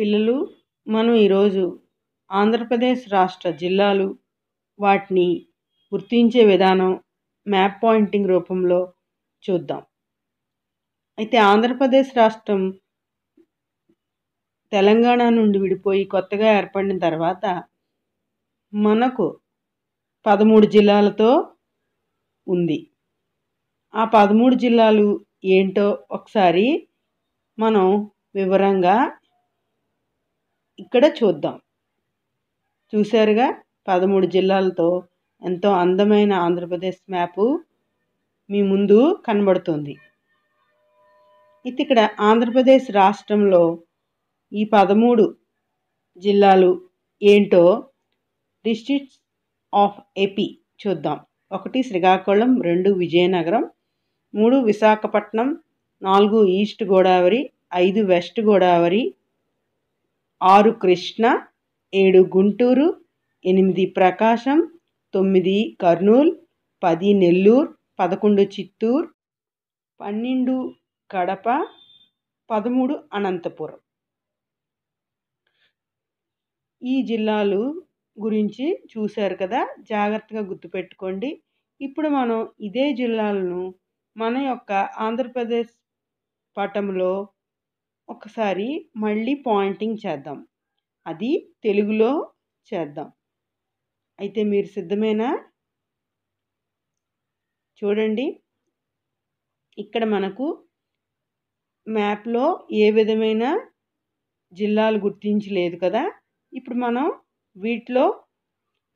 పిల్లలు మనం ఈరోజు ఆంధ్రప్రదేశ్ రాష్ట్ర జిల్లాలు వాటిని గుర్తించే విధానం మ్యాప్ పాయింటింగ్ రూపంలో చూద్దాం అయితే ఆంధ్రప్రదేశ్ రాష్ట్రం తెలంగాణ నుండి విడిపోయి కొత్తగా ఏర్పడిన తర్వాత మనకు పదమూడు జిల్లాలతో ఉంది ఆ పదమూడు జిల్లాలు ఏంటో ఒకసారి మనం వివరంగా ఇక్కడ చూద్దాం చూశారుగా పదమూడు జిల్లాలతో ఎంతో అందమైన ఆంధ్రప్రదేశ్ మ్యాపు మీ ముందు కనబడుతుంది ఇది ఇక్కడ ఆంధ్రప్రదేశ్ రాష్ట్రంలో ఈ పదమూడు జిల్లాలు ఏంటో డిస్ట్రిక్ట్స్ ఆఫ్ ఏపీ చూద్దాం ఒకటి శ్రీకాకుళం రెండు విజయనగరం మూడు విశాఖపట్నం నాలుగు ఈస్ట్ గోదావరి ఐదు వెస్ట్ గోదావరి ఆరు కృష్ణ ఏడు గుంటూరు ఎనిమిది ప్రకాశం తొమ్మిది కర్నూలు పది నెల్లూరు పదకొండు చిత్తూరు పన్నెండు కడప పదమూడు అనంతపురం ఈ జిల్లాలు గురించి చూశారు కదా జాగ్రత్తగా గుర్తుపెట్టుకోండి ఇప్పుడు మనం ఇదే జిల్లాలను మన యొక్క ఆంధ్రప్రదేశ్ పటంలో ఒకసారి మళ్ళీ పాయింటింగ్ చేద్దాం అది తెలుగులో చేద్దాం అయితే మీరు సిద్ధమేనా చూడండి ఇక్కడ మనకు మ్యాప్లో ఏ విధమైన జిల్లాలు గుర్తించలేదు కదా ఇప్పుడు మనం వీటిలో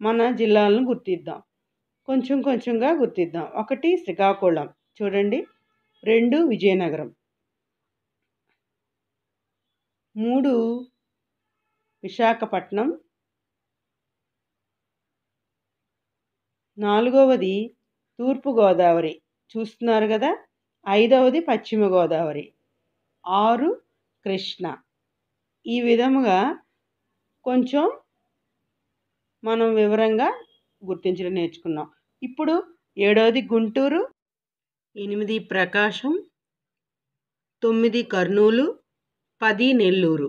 మన జిల్లాలను గుర్తిద్దాం కొంచెం కొంచెంగా గుర్తిద్దాం ఒకటి శ్రీకాకుళం చూడండి రెండు విజయనగరం మూడు విశాఖపట్నం నాలుగవది తూర్పుగోదావరి చూస్తున్నారు కదా ఐదవది పశ్చిమ గోదావరి ఆరు కృష్ణ ఈ విధముగా కొంచెం మనం వివరంగా గుర్తించడం నేర్చుకున్నాం ఇప్పుడు ఏడవది గుంటూరు ఎనిమిది ప్రకాశం తొమ్మిది కర్నూలు పది నెల్లూరు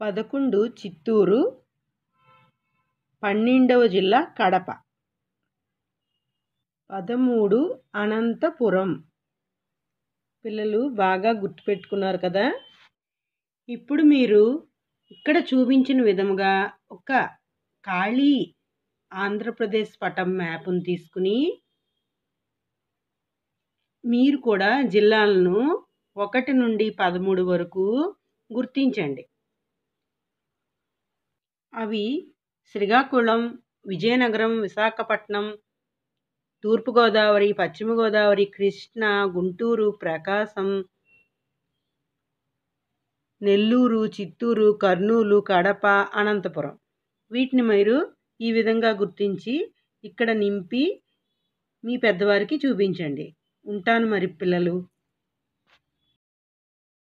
పదకొండు చిత్తూరు పన్నెండవ జిల్లా కడప పదమూడు అనంతపురం పిల్లలు బాగా గుర్తుపెట్టుకున్నారు కదా ఇప్పుడు మీరు ఇక్కడ చూపించిన విధముగా ఒక ఖాళీ ఆంధ్రప్రదేశ్ పటం మ్యాప్ను తీసుకుని మీరు కూడా జిల్లాలను ఒకటి నుండి పదమూడు వరకు గుర్తించండి అవి శ్రీకాకుళం విజయనగరం విశాఖపట్నం తూర్పుగోదావరి పశ్చిమగోదావరి కృష్ణా గుంటూరు ప్రకాశం నెల్లూరు చిత్తూరు కర్నూలు కడప అనంతపురం వీటిని మీరు ఈ విధంగా గుర్తించి ఇక్కడ నింపి మీ పెద్దవారికి చూపించండి ఉంటాను మరి పిల్లలు